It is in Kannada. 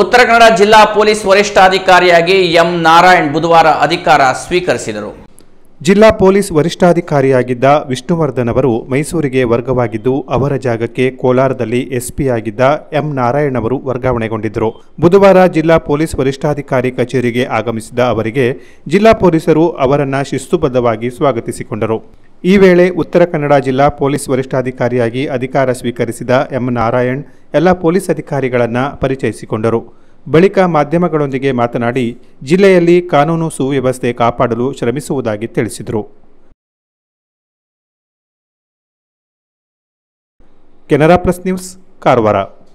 ಉತ್ತರ ಕನ್ನಡ ಜಿಲ್ಲಾ ಪೊಲೀಸ್ ವರಿಷ್ಠಾಧಿಕಾರಿಯಾಗಿ ಎಂ ನಾರಾಯಣ್ ಬುಧವಾರ ಅಧಿಕಾರ ಸ್ವೀಕರಿಸಿದರು ಜಿಲ್ಲಾ ಪೊಲೀಸ್ ವರಿಷ್ಠಾಧಿಕಾರಿಯಾಗಿದ್ದ ವಿಷ್ಣುವರ್ಧನ್ ಅವರು ಮೈಸೂರಿಗೆ ವರ್ಗವಾಗಿದ್ದು ಅವರ ಜಾಗಕ್ಕೆ ಕೋಲಾರದಲ್ಲಿ ಎಸ್ಪಿಯಾಗಿದ್ದ ಎಂ ನಾರಾಯಣ್ ಅವರು ವರ್ಗಾವಣೆಗೊಂಡಿದ್ದರು ಬುಧವಾರ ಜಿಲ್ಲಾ ಪೊಲೀಸ್ ವರಿಷ್ಠಾಧಿಕಾರಿ ಕಚೇರಿಗೆ ಆಗಮಿಸಿದ ಅವರಿಗೆ ಜಿಲ್ಲಾ ಪೊಲೀಸರು ಅವರನ್ನು ಶಿಸ್ತುಬದ್ಧವಾಗಿ ಸ್ವಾಗತಿಸಿಕೊಂಡರು ಈ ವೇಳೆ ಉತ್ತರ ಕನ್ನಡ ಜಿಲ್ಲಾ ಪೊಲೀಸ್ ವರಿಷ್ಠಾಧಿಕಾರಿಯಾಗಿ ಅಧಿಕಾರ ಸ್ವೀಕರಿಸಿದ ಎಂ ನಾರಾಯಣ್ ಎಲ್ಲ ಪೊಲೀಸ್ ಅಧಿಕಾರಿಗಳನ್ನು ಪರಿಚಯಿಸಿಕೊಂಡರು ಬಳಿಕ ಮಾಧ್ಯಮಗಳೊಂದಿಗೆ ಮಾತನಾಡಿ ಜಿಲ್ಲೆಯಲ್ಲಿ ಕಾನೂನು ಸುವ್ಯವಸ್ಥೆ ಕಾಪಾಡಲು ಶ್ರಮಿಸುವುದಾಗಿ ತಿಳಿಸಿದರು ಕೆನರಾ ಪ್ಲಸ್ ನ್ಯೂಸ್ ಕಾರವಾರ